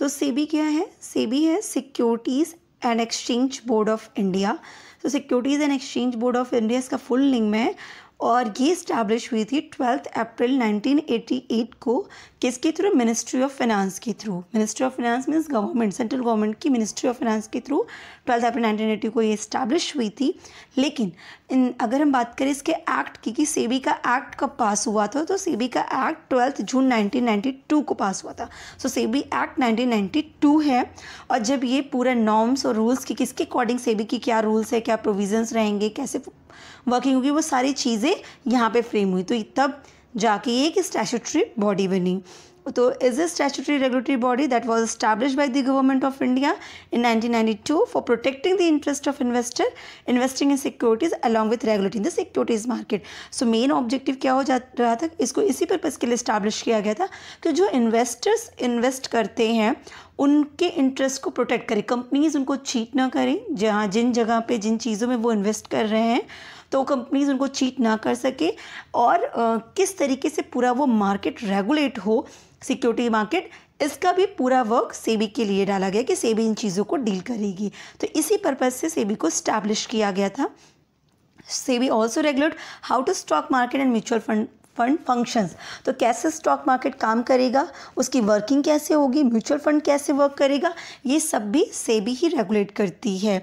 तो सेबी क्या है सेबी है securities and exchange board of India तो securities and exchange board of India इसका फुल लिंग में है और ये स्टैब्लिश हुई थी ट्वेल्थ अप्रैल 1988 को किसके थ्रू मिनिस्ट्री ऑफ फाइनेंस के through ministry of finance means government central government की मिनिस्ट्री ऑफ फाइनेंस के थ्रू ट्वेल्थ अप्रैल 1980 को ये स्टैब्लिश हुई थी लेकिन इन अगर हम बात करें इसके एक्ट की कि सेबी का एक्ट कब पास हुआ था तो सेबी का एक्ट ट्वेल्थ जून 1992 को पास हुआ था सो सेबी एक्ट 1992 है और जब ये पूरा नॉर्म्स और रूल्स की किसके अकॉर्डिंग सेबी की क्या रूल्स है क्या प्रोविजंस रहेंगे कैसे वर्किंग होगी वो सारी चीज़ें यहाँ पे फ्रेम हुई तो तब जाके एक स्टैचूटरी बॉडी बनी तो is a statutory regulatory body that was establish by the government of India in nineteen ninety two for protecting the interest of investor investing in securities along with regulating the securities market so main objective क्या हो जा रहा था इसको इसी purpose के लिए establish किया गया था कि जो इन्वेस्टर्स इन्वेस्ट करते हैं उनके इंटरेस्ट को प्रोटेक्ट करें कंपनीज उनको चीट ना करें जहाँ जिन जगह पर जिन चीज़ों में वो इन्वेस्ट कर रहे हैं तो कंपनीज उनको चीट ना कर सके और आ, किस तरीके से पूरा वो मार्केट रेगुलेट हो सिक्योरिटी मार्केट इसका भी पूरा वर्क सेबी के लिए डाला गया कि सेबी इन चीज़ों को डील करेगी तो इसी पर्पज़ से सेबी को स्टैब्लिश किया गया था SEBI also regulate how to stock market and mutual fund fund functions तो कैसे स्टॉक मार्केट काम करेगा उसकी वर्किंग कैसे होगी म्यूचुअल फंड कैसे वर्क करेगा ये सब भी सेबी ही रेगुलेट करती है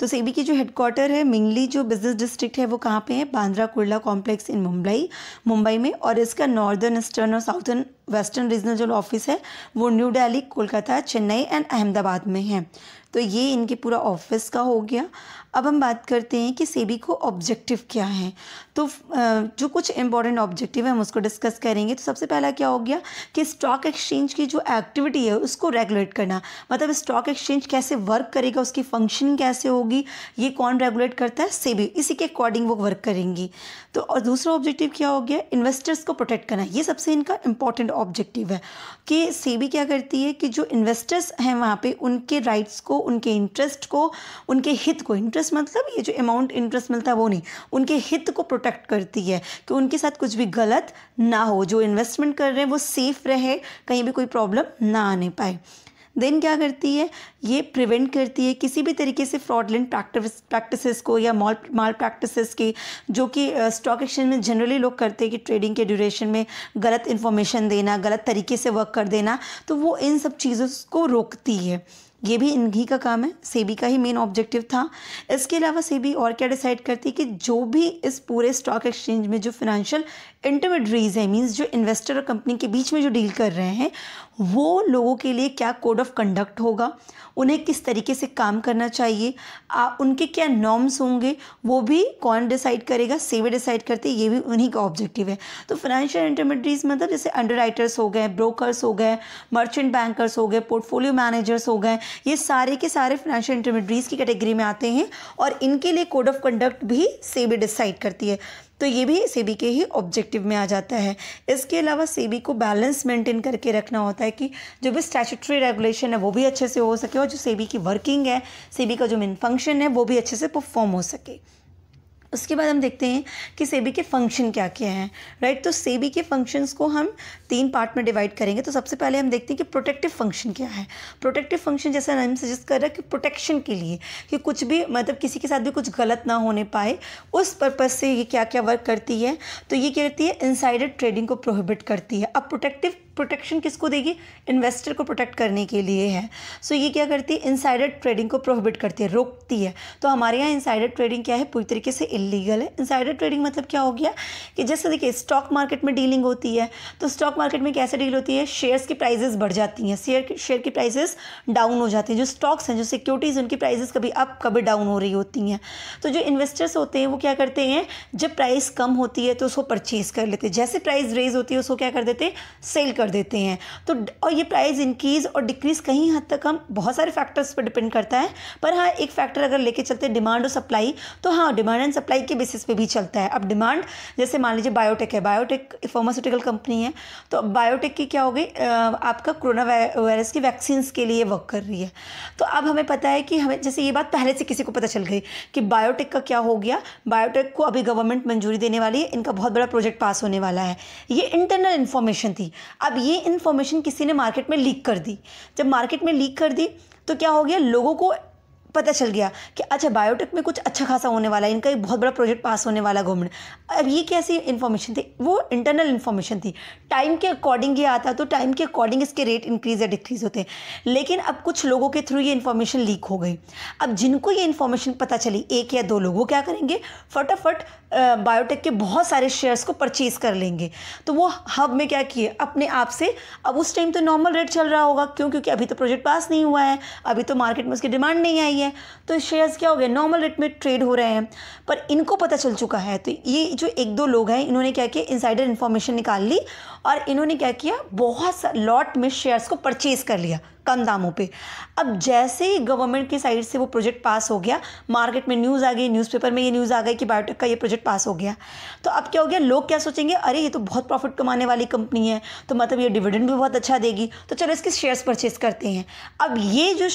तो सेबी की जो हेडक्वार्टर है मिंगली जो बिजनेस डिस्ट्रिक्ट है वो कहाँ पे है बांद्रा कुर्ला कॉम्प्लेक्स इन मुंबई मुंबई में और इसका नॉर्दर्न ईस्टर्न और साउथर्न वेस्टर्न रीजनल जो ऑफिस है वो न्यू डेली कोलकाता चेन्नई एंड अहमदाबाद में है तो ये इनके पूरा ऑफिस का हो गया अब हम बात करते हैं कि सेबी को ऑब्जेक्टिव क्या है तो जो कुछ इंपॉर्टेंट ऑब्जेक्टिव है हम उसको डिस्कस करेंगे तो सबसे पहला क्या हो गया कि स्टॉक एक्सचेंज की जो एक्टिविटी है उसको रेगुलेट करना मतलब स्टॉक एक्सचेंज कैसे वर्क करेगा उसकी फंक्शन कैसे होगी ये कौन रेगुलेट करता है सेबी इसी के अकॉर्डिंग वो वर्क करेंगी तो और दूसरा ऑब्जेक्टिव क्या हो गया इन्वेस्टर्स को प्रोटेक्ट करना ये सबसे इनका इंपॉर्टेंट ऑब्जेक्टिव है कि सेबी क्या करती है कि जो इन्वेस्टर्स हैं वहाँ पर उनके राइट्स को उनके इंटरेस्ट को उनके हित को इंटरेस्ट इंटरेस्ट मतलब ये जो अमाउंट इंटरेस्ट मिलता है वो नहीं उनके हित को प्रोटेक्ट करती है कि उनके साथ कुछ भी गलत ना हो जो इन्वेस्टमेंट कर रहे हैं वो सेफ रहे कहीं भी कोई प्रॉब्लम ना आने पाए देन क्या करती है ये प्रिवेंट करती है किसी भी तरीके से फ्रॉडलेंट प्रैक्टिस प्रैक्टिसेस को या मॉल माल प्रैक्टिसेस की जो कि स्टॉक एक्सचेंज में जनरली लोग करते हैं कि ट्रेडिंग के ड्यूरेशन में गलत इन्फॉर्मेशन देना गलत तरीके से वर्क कर देना तो वो इन सब चीज़ों को रोकती है ये भी इन्हीं का काम है सेबी का ही मेन ऑब्जेक्टिव था इसके अलावा सेबी और क्या डिसाइड करती कि जो भी इस पूरे स्टॉक एक्सचेंज में जो फिनेंशियल इंटरमीडरीज है मीन्स जो इन्वेस्टर और कंपनी के बीच में जो डील कर रहे हैं वो लोगों के लिए क्या कोड ऑफ कंडक्ट होगा उन्हें किस तरीके से काम करना चाहिए आ, उनके क्या नॉर्म्स होंगे वो भी कौन डिसाइड करेगा सेवे डिसाइड करते ये भी उन्हीं का ऑब्जेक्टिव है तो फाइनेंशियल इंटरमीडरीज मतलब जैसे अंडर हो गए ब्रोकर्स हो गए मर्चेंट बैंकर्स हो गए पोर्टफोलियो मैनेजर्स हो गए ये सारे के सारे फाइनेंशियल इंटरमीडरीज की कैटेगरी में आते हैं और इनके लिए कोड ऑफ कंडक्ट भी सेवे डिसाइड करती है तो ये भी सेबी के ही ऑब्जेक्टिव में आ जाता है इसके अलावा सेबी को बैलेंस मेंटेन करके रखना होता है कि जो भी स्टैचुटरी रेगुलेशन है वो भी अच्छे से हो सके और जो सेबी की वर्किंग है सेबी का जो मेन फंक्शन है वो भी अच्छे से परफॉर्म हो सके उसके बाद हम देखते हैं कि सेबी के फंक्शन क्या क्या हैं राइट तो सेबी के फंक्शंस को हम तीन पार्ट में डिवाइड करेंगे तो सबसे पहले हम देखते हैं कि प्रोटेक्टिव फंक्शन क्या है प्रोटेक्टिव फंक्शन जैसा नाम सजेस्ट कर रहा है कि प्रोटेक्शन के लिए कि कुछ भी मतलब किसी के साथ भी कुछ गलत ना होने पाए उस पर्पज़ से ये क्या क्या वर्क करती है तो ये क्या करती है इनसाइडेड ट्रेडिंग को प्रोहिबिट करती है अब प्रोटेक्टिव प्रोटेक्शन किसको देगी इन्वेस्टर को प्रोटेक्ट करने के लिए है सो so, ये क्या करती है इनसाइडर ट्रेडिंग को प्रोहिबिट करती है रोकती है तो हमारे यहाँ इनसाइडर ट्रेडिंग क्या है पूरी तरीके से इलीगल है इनसाइडर ट्रेडिंग मतलब क्या हो गया कि जैसे देखिए स्टॉक मार्केट में डीलिंग होती है तो स्टॉक मार्केट में कैसे डील होती है शेयर्स की प्राइजेस बढ़ जाती हैं शेयर शेयर की प्राइजेस डाउन हो जाती हैं जो स्टॉक्स हैं जो सिक्योरिटीज़ उनकी प्राइजेस कभी अप कभी डाउन हो रही होती हैं तो जो इन्वेस्टर्स होते हैं वो क्या करते हैं जब प्राइस कम होती है तो उसको परचेज़ कर लेते हैं जैसे प्राइस रेज होती है उसको क्या कर देते हैं सेल कर कर देते हैं तो और ये प्राइस इंक्रीज़ और डिक्रीज़ कहीं हद तक हम बहुत सारे फैक्टर्स पर डिपेंड करता है पर हाँ एक फैक्टर अगर लेके चलते हैं डिमांड और सप्लाई तो हाँ डिमांड एंड सप्लाई के बेसिस पे भी चलता है अब डिमांड जैसे मान लीजिए बायोटेक है बायोटेक फार्मास्यूटिकल कंपनी है तो अब बायोटेक की क्या हो गई आपका कोरोना वायरस की वैक्सीन्स के लिए वर्क कर रही है तो अब हमें पता है कि हमें जैसे ये बात पहले से किसी को पता चल गई कि बायोटेक का क्या हो गया बायोटेक को अभी गवर्नमेंट मंजूरी देने वाली है इनका बहुत बड़ा प्रोजेक्ट पास होने वाला है ये इंटरनल इन्फॉर्मेशन थी अब अब ये इन्फॉर्मेशन किसी ने मार्केट में लीक कर दी जब मार्केट में लीक कर दी तो क्या हो गया लोगों को पता चल गया कि अच्छा बायोटेक में कुछ अच्छा खासा होने वाला है इनका एक बहुत बड़ा प्रोजेक्ट पास होने वाला गवर्नमेंट अब ये कैसी इन्फॉर्मेशन थी वो इंटरनल इन्फॉर्मेशन थी टाइम के अकॉर्डिंग ये आता तो टाइम के अकॉर्डिंग इसके रेट इंक्रीज या डिक्रीज होते हैं लेकिन अब कुछ लोगों के थ्रू ये इन्फॉर्मेशन लीक हो गई अब जिनको ये इन्फॉर्मेशन पता चली एक या दो लोग वो क्या करेंगे फटाफट बायोटेक के बहुत सारे शेयर्स को परचेज कर लेंगे तो वो हब में क्या किए अपने आप से अब उस टाइम तो नॉर्मल रेट चल रहा होगा क्यों क्योंकि अभी तो प्रोजेक्ट पास नहीं हुआ है अभी तो मार्केट में उसकी डिमांड नहीं आई है है तो शेयर्स क्या हो गए नॉर्मल रेट में ट्रेड हो रहे हैं पर इनको पता चल चुका है तो ये जो एक दो लोग हैं इन्होंने क्या किया इनसाइडर इन्फॉर्मेशन निकाल ली और इन्होंने क्या किया बहुत लॉट में शेयर्स को परचेज कर लिया कम दामों पे अब जैसे ही गवर्नमेंट की साइड से वो प्रोजेक्ट पास हो गया मार्केट में न्यूज़ आ गई न्यूज़पेपर में ये न्यूज़ आ गई कि बायोटेक का ये प्रोजेक्ट पास हो गया तो अब क्या हो गया लोग क्या सोचेंगे अरे ये तो बहुत प्रॉफिट कमाने वाली कंपनी है तो मतलब ये डिविडेंड भी बहुत अच्छा देगी तो चलो इसके शेयर्स परचेज करते हैं अब ये जो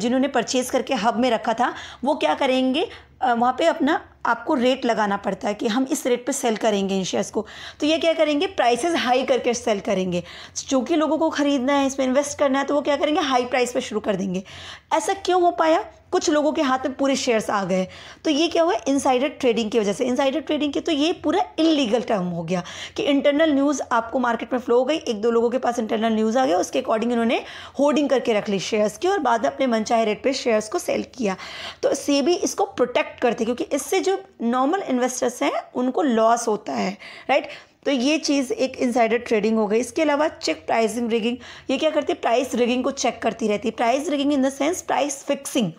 जिन्होंने परचेज करके हब में रखा था वो क्या करेंगे वहाँ पे अपना आपको रेट लगाना पड़ता है कि हम इस रेट पे सेल करेंगे इन शेयर्स को तो ये क्या करेंगे प्राइसेस हाई करके सेल करेंगे चूँकि लोगों को ख़रीदना है इसमें इन्वेस्ट करना है तो वो क्या करेंगे हाई प्राइस पे शुरू कर देंगे ऐसा क्यों हो पाया कुछ लोगों के हाथ में पूरे शेयर्स आ गए तो ये क्या हुआ इनसाइडर ट्रेडिंग की वजह से इनसाइडर ट्रेडिंग की तो ये पूरा इलीगल टर्म हो गया कि इंटरनल न्यूज़ आपको मार्केट में फ्लो हो गई एक दो लोगों के पास इंटरनल न्यूज़ आ गया उसके अकॉर्डिंग इन्होंने होर्डिंग करके रख ली शेयर्स की और बाद में अपने मनचाहे रेट पर शेयर्स को सेल किया तो से इसको प्रोटेक्ट करते क्योंकि इससे जो नॉर्मल इन्वेस्टर्स हैं उनको लॉस होता है राइट तो ये चीज़ एक इनसाइडर ट्रेडिंग हो गई इसके अलावा चेक प्राइसिंग रिगिंग ये क्या करती है प्राइस रिगिंग को चेक करती रहती है price rigging in the sense price fixing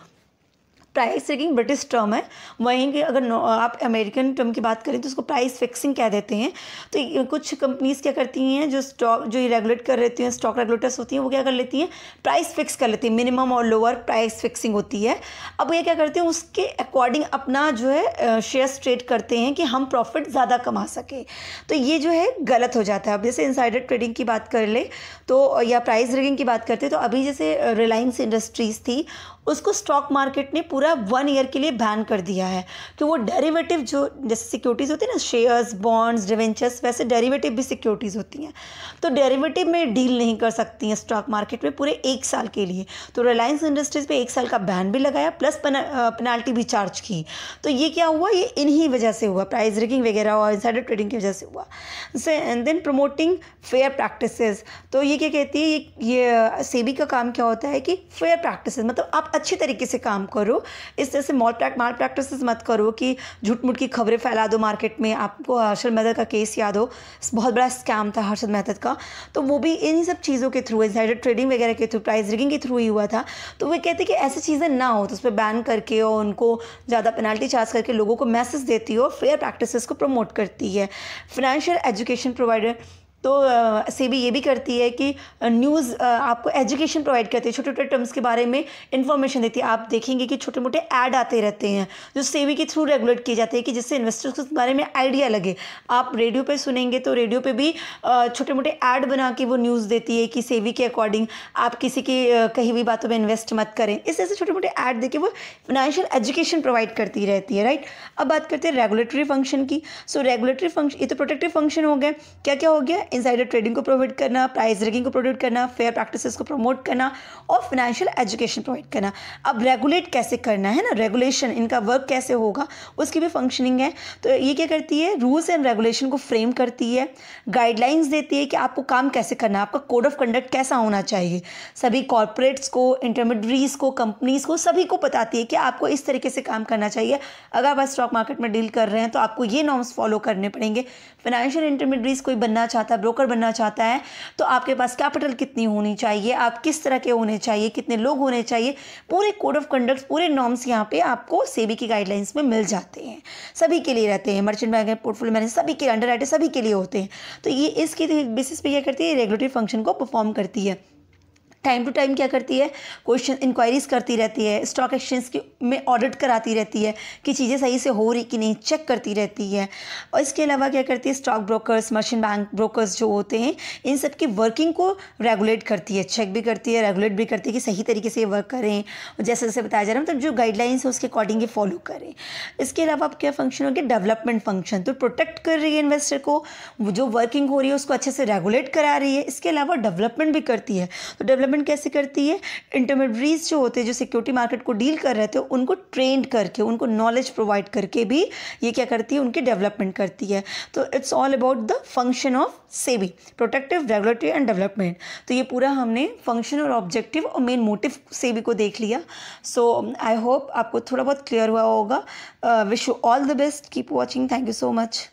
price setting British term है वहीं के अगर आप अमेरिकन टर्म की बात करें तो उसको प्राइस फिक्सिंग कह देते हैं तो कुछ कंपनीज़ क्या करती हैं जो स्टॉक जो रेगुलेट कर रहती हैं स्टॉक रेगुलेटर्स होती हैं वो क्या कर लेती हैं प्राइस फिक्स कर लेती हैं मिनिमम और लोअर प्राइस फिक्सिंग होती है अब ये क्या करते हैं उसके अकॉर्डिंग अपना जो है शेयर्स ट्रेड करते हैं कि हम प्रॉफिट ज़्यादा कमा सकें तो ये जो है गलत हो जाता है अब जैसे इंसाइडर ट्रेडिंग की बात कर ले तो या प्राइस रिगिंग की बात करते हैं तो अभी जैसे रिलायंस इंडस्ट्रीज़ थी उसको स्टॉक मार्केट ने पूरा वन ईयर के लिए बैन कर दिया है कि तो वो डेरिवेटिव जो जैसे सिक्योरिटीज़ होती है ना शेयर्स बॉन्ड्स डिवेंचर्स वैसे डेरिवेटिव भी सिक्योरिटीज़ होती हैं तो डेरिवेटिव में डील नहीं कर सकती हैं स्टॉक मार्केट में पूरे एक साल के लिए तो रिलायंस इंडस्ट्रीज़ पर एक साल का बैन भी लगाया प्लस पेनाल्टी भी चार्ज की तो ये क्या हुआ ये इन्हीं वजह से हुआ प्राइस रिगिंग वगैरह और इंसाइडर ट्रेडिंग की वजह से हुआ देन प्रमोटिंग फेयर प्रैक्टिस तो ये क्या कहती है ये, ये सेबी का काम क्या होता है कि फेयर प्रैक्टिस मतलब आप अच्छी तरीके से काम करो इस तरह से मॉल प्रैक्ट माल प्रैक्टिस मत करो कि झूठ मूठ की खबरें फैला दो मार्केट में आपको हर्षद मेहता का केस याद हो बहुत बड़ा स्कैम था हर्षद मेहता का तो वो भी इन सब चीज़ों के थ्रू इनसाइडर ट्रेडिंग वगैरह के थ्रू प्राइस रिगिंग के थ्रू ही हुआ था तो वे कहते कि ऐसी चीज़ें ना हो तो उस पर बैन करके और उनको ज़्यादा पेनाल्टी चार्ज करके लोगों को मैसेज देती है और फेयर प्रैक्टिस को प्रमोट करती है फाइनेंशियल एजुकेशन प्रोवाइडर तो सेबी ये भी करती है कि न्यूज़ आपको एजुकेशन प्रोवाइड करती है छोटे छोटे टर्म्स के बारे में इन्फॉर्मेशन देती है आप देखेंगे कि छोटे मोटे ऐड आते रहते हैं जो सेबी के थ्रू रेगुलेट किए जाते हैं कि जिससे इन्वेस्टर्स को बारे में आइडिया लगे आप रेडियो पर सुनेंगे तो रेडियो पर भी छोटे मोटे ऐड बना के वो न्यूज़ देती है कि सेवी के अकॉर्डिंग आप किसी की कहीं भी बातों में इन्वेस्ट मत करें इस ऐसे छोटे मोटे ऐड देके वो फाइनेंशियल एजुकेशन प्रोवाइड करती रहती है राइट अब बात करते हैं रेगुलेटरी फंक्शन की सो रेगुलेटरी फंक्शन ये तो प्रोटेक्टिव फंक्शन हो गया क्या क्या हो गया इनसाइडर ट्रेडिंग को प्रोवाइड करना प्राइस रेगिंग को प्रोवाइड करना फेयर प्रैक्टिसेस को प्रमोट करना और फाइनेंशियल एजुकेशन प्रोवाइड करना अब रेगुलेट कैसे करना है ना रेगुलेशन इनका वर्क कैसे होगा उसकी भी फंक्शनिंग है तो ये क्या करती है रूल्स एंड रेगुलेशन को फ्रेम करती है गाइडलाइंस देती है कि आपको काम कैसे करना है आपका कोड ऑफ कंडक्ट कैसा होना चाहिए सभी कॉरपोरेट्स को इंटरमीडरीज को कंपनीज को सभी को बताती है कि आपको इस तरीके से काम करना चाहिए अगर आप स्टॉक मार्केट में डील कर रहे हैं तो आपको ये नॉर्म्स फॉलो करने पड़ेंगे फाइनेंशियल इंटरमीडरीज कोई बनना चाहता है ब्रोकर बनना चाहता है तो आपके पास कैपिटल कितनी होनी चाहिए आप किस तरह के होने चाहिए कितने लोग होने चाहिए पूरे कोड ऑफ कंडक्ट पूरे नॉर्म्स यहाँ पे आपको सेबी की गाइडलाइंस में मिल जाते हैं सभी के लिए रहते हैं मर्चेंट बैंक पोर्टफोलियो मैनेज सभी के अंडर सभी के लिए होते हैं तो ये इसके बेसिस तो पे क्या करती है रेगुलेटरी फंक्शन को परफॉर्म करती है टाइम टू टाइम क्या करती है क्वेश्चन इंक्वायरीज करती रहती है स्टॉक एक्सचेंज की में ऑडिट कराती रहती है कि चीज़ें सही से हो रही कि नहीं चेक करती रहती है और इसके अलावा क्या करती है stock brokers merchant bank brokers जो होते हैं इन सब की वर्किंग को रेगुलेट करती है चेक भी करती है रेगुलेट भी करती है कि सही तरीके से ये वर्क करें और जैसे जैसे बताया जा रहा है मतलब तो जो गाइडलाइंस है उसके अकॉर्डिंग ये फॉलो करें इसके अलावा आप क्या फंक्शन हो गया डेवलपमेंट फंक्शन तो प्रोटेक्ट कर रही है इन्वेस्टर को जो वर्किंग हो रही है उसको अच्छे से रेगुलेट करा रही है इसके अलावा डेवलपमेंट भी करती है तो डेवलपमेंट मैनेजमेंट कैसे करती है इंटरमीडरीज जो होते हैं जो सिक्योरिटी मार्केट को डील कर रहे थे उनको ट्रेंड करके उनको नॉलेज प्रोवाइड करके भी ये क्या करती है उनकी डेवलपमेंट करती है तो it's all about the function of SEBI protective regulatory and development तो ये पूरा हमने फंक्शन और ऑब्जेक्टिव और मेन मोटिव सेबी को देख लिया सो आई होप आपको थोड़ा बहुत क्लियर हुआ होगा wish you all the best keep watching thank you so much